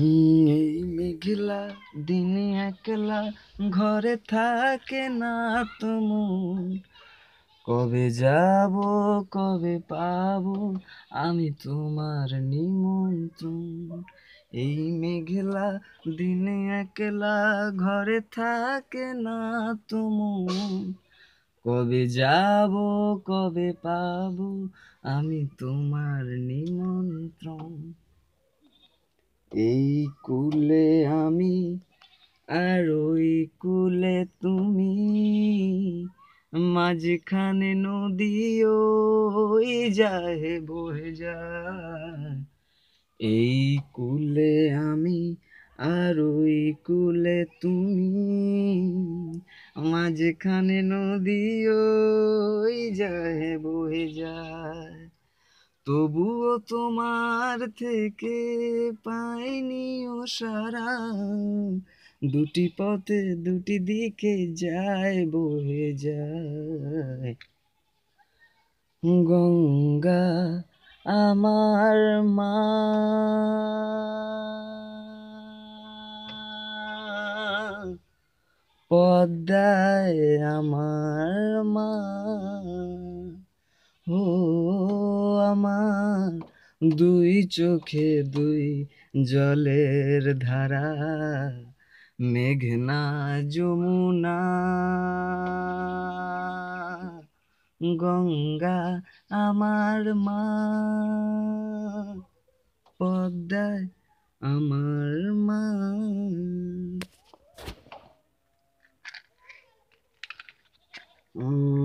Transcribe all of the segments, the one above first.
এই মেঘলা দিনে একলা ঘরে থাকে না তুমি কবে যাব কবে পাব আমি তোমার নিমন্ত্রণ এই মেঘলা দিনে একলা ঘরে থাকে না তুমি কবে যাব কবে পাব আমি তোমার নিমন্ত্রণ এই কুলে আমি আর ওই কুলে তুমি মাঝখানে নদীও যায় বয়ে যায় এই কুলে আমি আর ওই কুলে তুমি মাঝখানে নদীও যায় বয়ে যায় তবুও তোমার থেকে পাইনি ও সারা দুটি পথে দুটি দিকে যায় বয়ে যায় গঙ্গা আমার মা পদ্মায় আমার মা ও আমার দুই চোখে দুই জলের ধারা মেঘনা যমুনা গঙ্গা আমার মা পদ্মায় আমার মা Mm.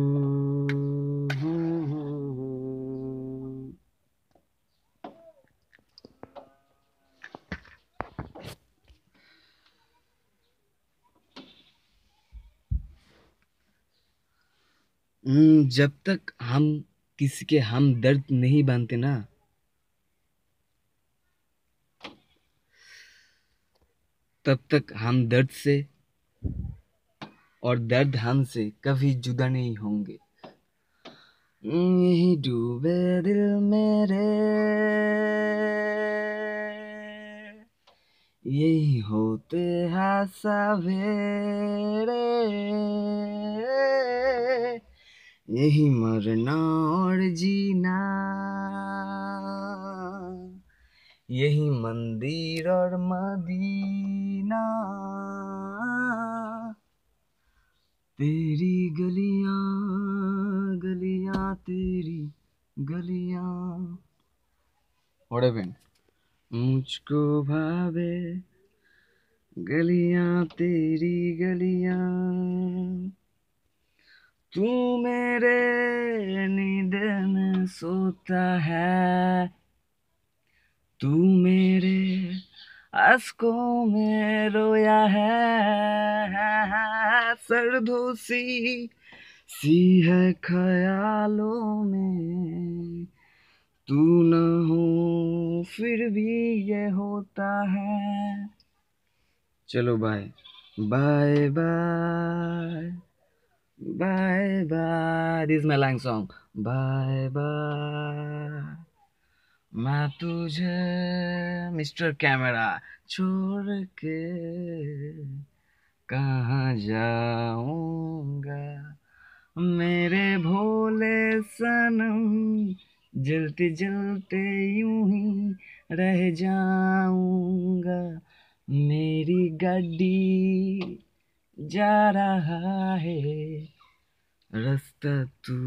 हम्म, जब तक हम किसी के हम दर्द नहीं बांधते ना तब तक हम दर्द से और दर्द हमसे कभी जुदा नहीं होंगे हम्म, यही डूबे दिल मेरे यही होते हैं सवेरे यही मरना और जीना यही मंदिर और मदीना तेरी गलियां गलियां तेरी गलियां व्हाट मुझको भावे गलियां तेरी गलियां तू मेरे नींद में सोता है तू मेरे अशकों में रोया है सरदोसी सी है ख्यालों में तू न हो फिर भी ये होता है चलो bye bye bye Bye bye. This is my lang song. Bye bye. मैं तुझे मिस्टर कैमरा छोड़ के कहाँ जाऊंगा मेरे भोले सनम जलते जलते यूं ही रह जाऊंगा मेरी गड्डी जा रहा है रास्ता तू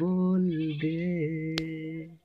बोल दे